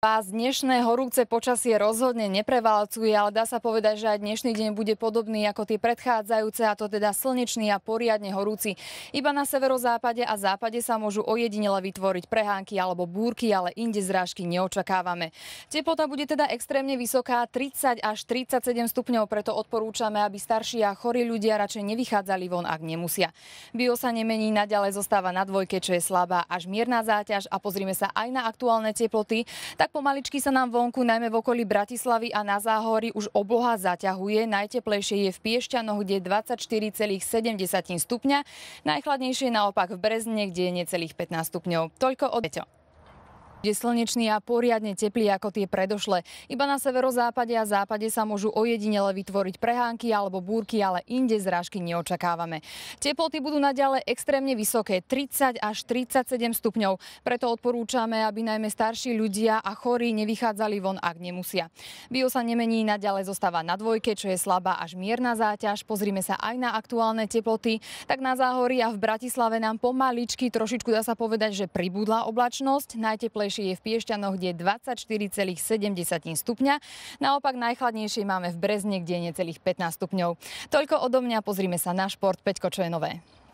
Vás dnešné horúce počasie rozhodne neprevalcuje, ale dá sa povedať, že aj dnešný deň bude podobný ako tie predchádzajúce, a to teda slnečný a poriadne horúci. Iba na severozápade a západe sa môžu ojedinele vytvoriť prehánky alebo búrky, ale inde zrážky neočakávame. Teplota bude teda extrémne vysoká, 30 až 37 stupňov, preto odporúčame, aby starší a chorí ľudia radšej nevychádzali von, ak nemusia. Bio sa nemení, naďalej zostáva na dvojke, čo je slabá až mierna záťaž a pozrime sa aj na aktuálne teploty. Tak tak pomaličky sa nám vonku, najmä v okolí Bratislavy a na Záhory, už obloha zaťahuje. Najteplejšie je v Piešťanoch, kde je 24,7 stupňa. Najchladnejšie naopak v Brezne, kde je necelých 15 stupňov. Toľko od je slnečný a poriadne teplý ako tie predošle. Iba na severozápade a západe sa môžu ojedinele vytvoriť prehánky alebo búrky, ale inde zrážky neočakávame. Teploty budú naďalej extrémne vysoké, 30 až 37 stupňov. Preto odporúčame, aby najmä starší ľudia a chorí nevychádzali von, ak nemusia. Bio sa nemení, naďalej zostáva na dvojke, čo je slabá až mierna záťaž. Pozrime sa aj na aktuálne teploty. Tak na Záhorí a v Bratislave nám pomaličky, trošičku dá sa povedať, že pribudla oblačnosť. Najteplejšie najteplejšie je v Piešťanoch, kde je 24,7 stupňa. Naopak najchladnejšie máme v Brezne, kde je necelých 15 stupňov. Toľko odo mňa, pozrime sa na šport. Peťko, čo je nové?